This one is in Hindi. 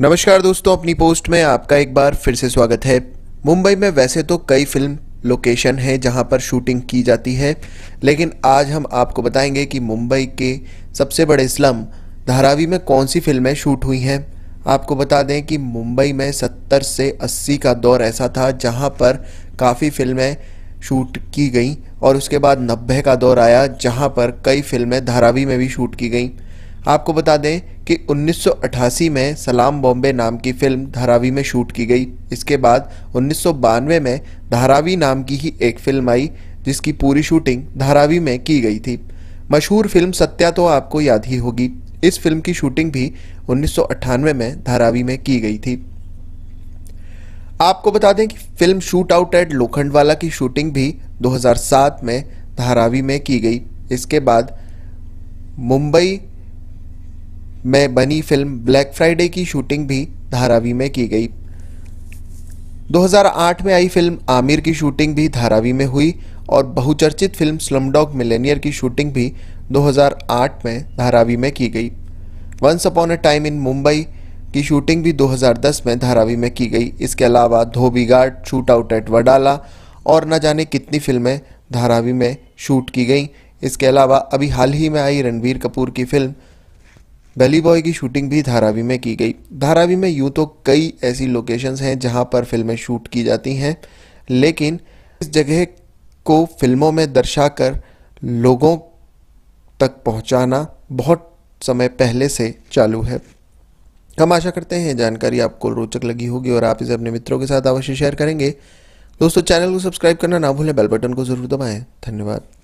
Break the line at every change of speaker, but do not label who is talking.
नमस्कार दोस्तों अपनी पोस्ट में आपका एक बार फिर से स्वागत है मुंबई में वैसे तो कई फिल्म लोकेशन है जहां पर शूटिंग की जाती है लेकिन आज हम आपको बताएंगे कि मुंबई के सबसे बड़े स्लम धारावी में कौन सी फिल्में शूट हुई हैं आपको बता दें कि मुंबई में 70 से 80 का दौर ऐसा था जहां पर काफ़ी फिल्में शूट की गई और उसके बाद नब्बे का दौर आया जहाँ पर कई फिल्में धारावी में भी शूट की गई आपको बता दें कि 1988 में सलाम बॉम्बे नाम की फिल्म धारावी में शूट की गई इसके बाद उन्नीस में धारावी नाम की ही एक फिल्म आई जिसकी पूरी शूटिंग धारावी में की गई थी मशहूर फिल्म सत्या तो आपको याद ही होगी इस फिल्म की शूटिंग भी उन्नीस में धारावी में की गई थी आपको बता दें कि film shoot out at Lokhandwala की शूटिंग भी 2007 में धारावी में की गई इसके बाद मुंबई में बनी फिल्म ब्लैक फ्राइडे की शूटिंग भी धारावी में की गई 2008 में आई फिल्म आमिर की शूटिंग भी धारावी में हुई और बहुचर्चित फिल्म स्लमडॉग मिलेनियर की शूटिंग भी 2008 में धारावी में की गई once upon a time in Mumbai की शूटिंग भी 2010 में धारावी में की गई इसके अलावा धोबी गार्ड शूट आउट एट वडाला और न जाने कितनी फिल्में धारावी में शूट की गई इसके अलावा अभी हाल ही में आई रणबीर कपूर की फिल्म बेली बॉय की शूटिंग भी धारावी में की गई धारावी में यूं तो कई ऐसी लोकेशंस हैं जहां पर फिल्में शूट की जाती हैं लेकिन इस जगह को फिल्मों में दर्शाकर लोगों तक पहुंचाना बहुत समय पहले से चालू है हम आशा करते हैं जानकारी आपको रोचक लगी होगी और आप इसे अपने मित्रों के साथ अवश्य शेयर करेंगे दोस्तों चैनल को सब्सक्राइब करना ना भूलें बेल बटन को जरूर दबाएं धन्यवाद